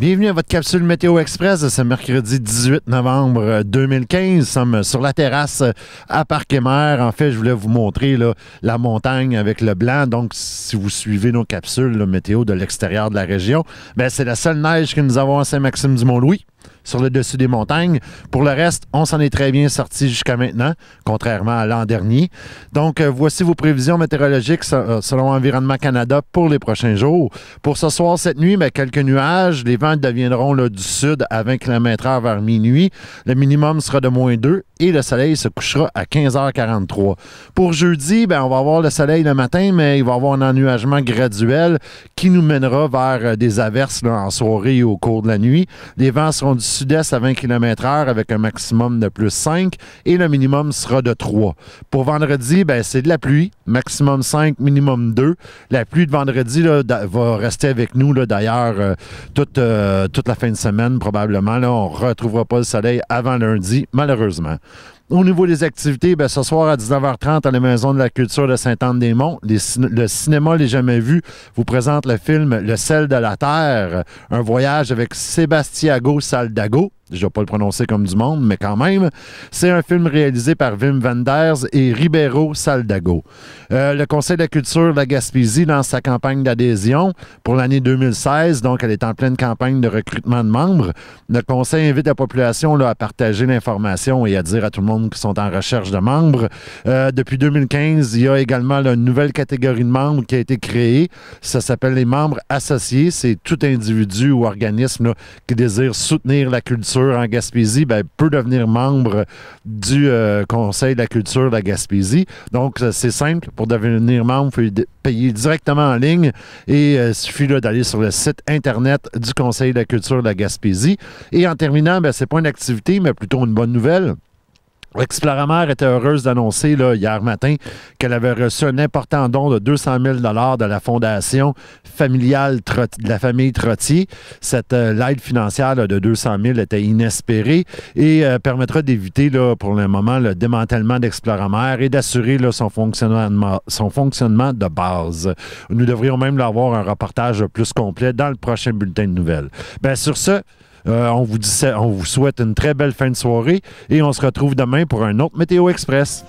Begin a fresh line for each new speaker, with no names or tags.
Bienvenue à votre capsule Météo Express de ce mercredi 18 novembre 2015. Euh, nous sommes euh, sur la terrasse euh, à Parc Mer. En fait, je voulais vous montrer la montagne avec le blanc. Donc, si vous suivez nos capsules météo de l'extérieur de la région, ben, c'est la seule neige que nous avons à Saint-Maxime-du-Mont-Louis sur le dessus des montagnes. Pour le reste, on s'en est très bien sorti jusqu'à maintenant, contrairement à l'an dernier. Donc, euh, voici vos prévisions météorologiques euh, selon Environnement Canada pour les prochains jours. Pour ce soir, cette nuit, mais ben, quelques nuages. Les vents deviendront du sud à 20 km/h vers minuit. Le minimum sera de moins 2 et le soleil se couchera à 15h43. Pour jeudi, ben, on va avoir le soleil le matin, mais il va y avoir un ennuagement graduel qui nous mènera vers euh, des averses en soirée et au cours de la nuit. Les vents seront du sud-est à 20 km/h avec un maximum de plus 5 et le minimum sera de 3. Pour vendredi, ben, c'est de la pluie, maximum 5, minimum 2. La pluie de vendredi là, va rester avec nous d'ailleurs euh, toute, euh, toute la fin de semaine probablement. on ne retrouvera pas le soleil avant lundi, malheureusement. Au niveau des activités, bien, ce soir à 19h30 à la Maison de la Culture de saint anne des monts le cinéma Les Jamais Vus vous présente le film Le sel de la terre, un voyage avec Sébastiago Saldago je vais pas le prononcer comme du monde, mais quand même, c'est un film réalisé par Wim Wenders et Ribeiro Saldago. Euh, le Conseil de la culture de la Gaspésie lance sa campagne d'adhésion pour l'année 2016, donc elle est en pleine campagne de recrutement de membres. Le Conseil invite la population là, à partager l'information et à dire à tout le monde qui sont en recherche de membres. Euh, depuis 2015, il y a également une nouvelle catégorie de membres qui a été créée. Ça s'appelle les membres associés. C'est tout individu ou organisme qui désire soutenir la culture en Gaspésie ben, peut devenir membre du euh, Conseil de la culture de la Gaspésie. Donc, euh, c'est simple. Pour devenir membre, il faut payer directement en ligne et euh, il suffit d'aller sur le site Internet du Conseil de la culture de la Gaspésie. Et en terminant, ben, ce n'est pas une activité, mais plutôt une bonne nouvelle. Exploramer était heureuse d'annoncer hier matin qu'elle avait reçu un important don de 200 000 de la Fondation familiale de la famille Trottier. Cette euh, aide financière de 200 000 était inespérée et euh, permettra d'éviter pour le moment le démantèlement d'Exploramer et d'assurer son fonctionnement, son fonctionnement de base. Nous devrions même avoir un reportage plus complet dans le prochain bulletin de nouvelles. Ben, sur ce, euh, on, vous dit, on vous souhaite une très belle fin de soirée et on se retrouve demain pour un autre Météo Express.